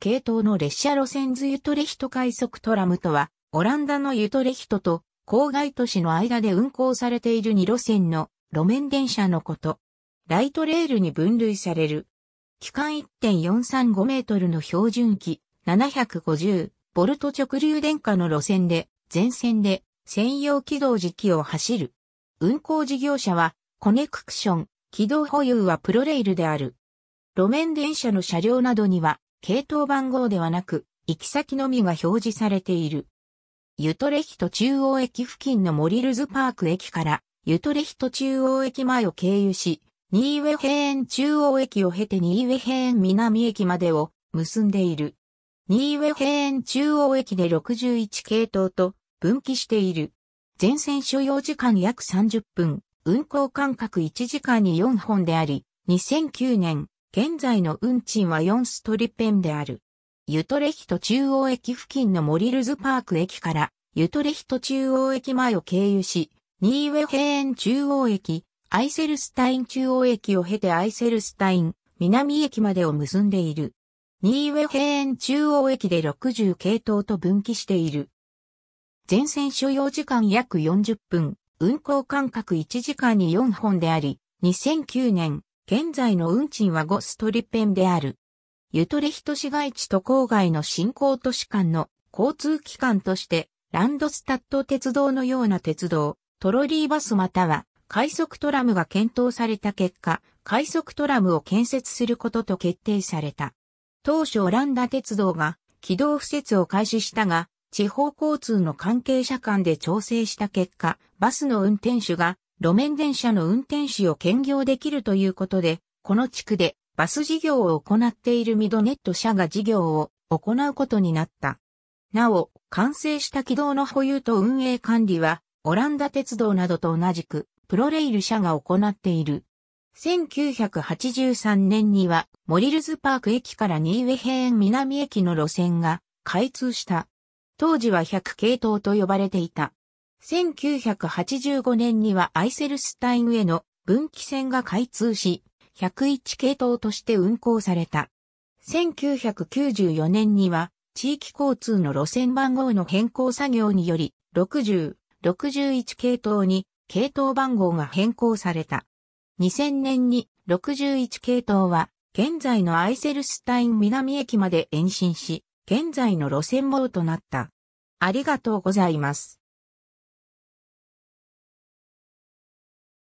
系統の列車路線図ユトレヒト快速トラムとは、オランダのユトレヒトと郊外都市の間で運行されている2路線の路面電車のこと。ライトレールに分類される。期間1.435メートルの標準機750ボルト直流電化の路線で全線で専用軌道時期を走る。運行事業者はコネククション、軌道保有はプロレイルである。路面電車の車両などには系統番号ではなく、行き先のみが表示されている。ユトレヒト中央駅付近のモリルズパーク駅から、ユトレヒト中央駅前を経由し、ニーウェヘーン中央駅を経てニーウェヘーン南駅までを結んでいる。ニーウェヘーン中央駅で61系統と分岐している。全線所要時間約30分、運行間隔1時間に4本であり、2009年現在の運賃は4ストリペンである。ユトレヒト中央駅付近のモリルズパーク駅からユトレヒト中央駅前を経由し、ニーウェヘーン中央駅、アイセルスタイン中央駅を経てアイセルスタイン南駅までを結んでいる。ニーウェヘーン中央駅で60系統と分岐している。全線所要時間約40分、運行間隔1時間に4本であり、2009年現在の運賃は5ストリペンである。ユトレヒト市街地と郊外の新興都市間の交通機関として、ランドスタッド鉄道のような鉄道、トロリーバスまたは快速トラムが検討された結果、快速トラムを建設することと決定された。当初オランダ鉄道が軌道敷設を開始したが、地方交通の関係者間で調整した結果、バスの運転手が路面電車の運転士を兼業できるということで、この地区でバス事業を行っているミドネット社が事業を行うことになった。なお、完成した軌道の保有と運営管理は、オランダ鉄道などと同じく、プロレイル社が行っている。1983年には、モリルズパーク駅からニーウェヘーン南駅の路線が開通した。当時は100系統と呼ばれていた。1985年にはアイセルスタインへの分岐線が開通し、101系統として運行された。1994年には地域交通の路線番号の変更作業により60、61系統に系統番号が変更された。2000年に61系統は現在のアイセルスタイン南駅まで延伸し、現在の路線網となった。ありがとうございます。